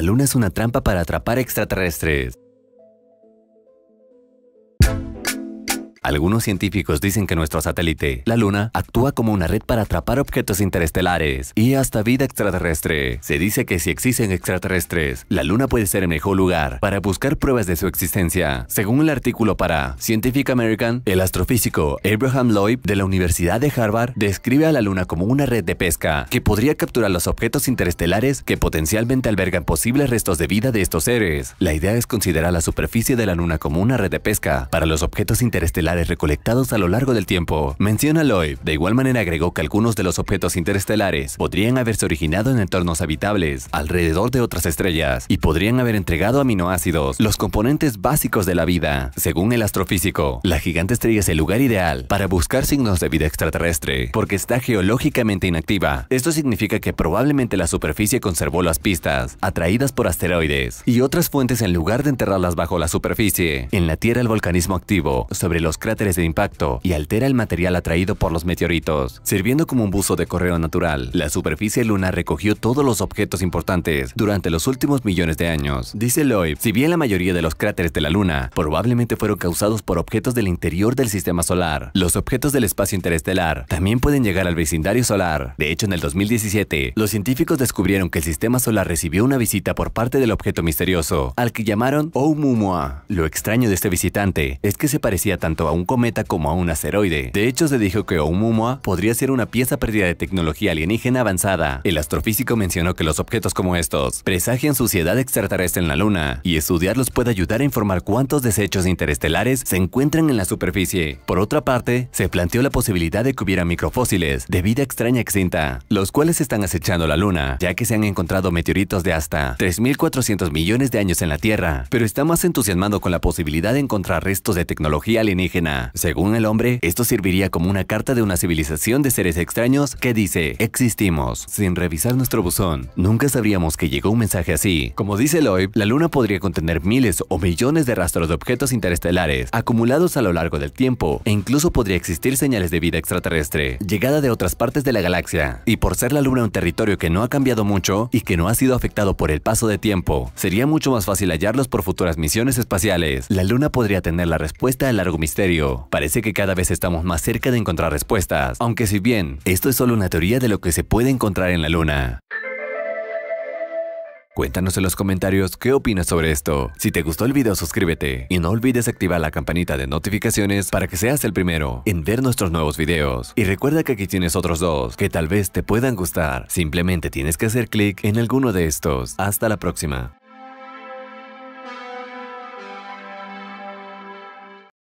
La luna es una trampa para atrapar extraterrestres. Algunos científicos dicen que nuestro satélite, la Luna, actúa como una red para atrapar objetos interestelares y hasta vida extraterrestre. Se dice que si existen extraterrestres, la Luna puede ser el mejor lugar para buscar pruebas de su existencia. Según el artículo para Scientific American, el astrofísico Abraham Lloyd de la Universidad de Harvard describe a la Luna como una red de pesca que podría capturar los objetos interestelares que potencialmente albergan posibles restos de vida de estos seres. La idea es considerar la superficie de la Luna como una red de pesca para los objetos interestelares recolectados a lo largo del tiempo. Menciona Loeb, de igual manera agregó que algunos de los objetos interestelares podrían haberse originado en entornos habitables, alrededor de otras estrellas, y podrían haber entregado aminoácidos, los componentes básicos de la vida. Según el astrofísico, la gigante estrella es el lugar ideal para buscar signos de vida extraterrestre, porque está geológicamente inactiva. Esto significa que probablemente la superficie conservó las pistas, atraídas por asteroides, y otras fuentes en lugar de enterrarlas bajo la superficie. En la Tierra el volcanismo activo, sobre los cráteres de impacto y altera el material atraído por los meteoritos, sirviendo como un buzo de correo natural. La superficie lunar recogió todos los objetos importantes durante los últimos millones de años. Dice Lloyd, si bien la mayoría de los cráteres de la Luna probablemente fueron causados por objetos del interior del sistema solar, los objetos del espacio interestelar también pueden llegar al vecindario solar. De hecho, en el 2017, los científicos descubrieron que el sistema solar recibió una visita por parte del objeto misterioso, al que llamaron Oumuamua. Lo extraño de este visitante es que se parecía tanto a un cometa como a un asteroide. De hecho, se dijo que Oumuamua podría ser una pieza perdida de tecnología alienígena avanzada. El astrofísico mencionó que los objetos como estos presagian suciedad extraterrestre en la Luna, y estudiarlos puede ayudar a informar cuántos desechos interestelares se encuentran en la superficie. Por otra parte, se planteó la posibilidad de que hubiera microfósiles de vida extraña extinta, los cuales están acechando la Luna, ya que se han encontrado meteoritos de hasta 3.400 millones de años en la Tierra, pero está más entusiasmado con la posibilidad de encontrar restos de tecnología alienígena según el hombre, esto serviría como una carta de una civilización de seres extraños que dice, existimos. Sin revisar nuestro buzón, nunca sabríamos que llegó un mensaje así. Como dice Lloyd, la luna podría contener miles o millones de rastros de objetos interestelares, acumulados a lo largo del tiempo, e incluso podría existir señales de vida extraterrestre, llegada de otras partes de la galaxia. Y por ser la luna un territorio que no ha cambiado mucho y que no ha sido afectado por el paso de tiempo, sería mucho más fácil hallarlos por futuras misiones espaciales. La luna podría tener la respuesta al largo misterio Parece que cada vez estamos más cerca de encontrar respuestas, aunque si bien esto es solo una teoría de lo que se puede encontrar en la Luna. Cuéntanos en los comentarios qué opinas sobre esto. Si te gustó el video suscríbete y no olvides activar la campanita de notificaciones para que seas el primero en ver nuestros nuevos videos. Y recuerda que aquí tienes otros dos que tal vez te puedan gustar. Simplemente tienes que hacer clic en alguno de estos. Hasta la próxima.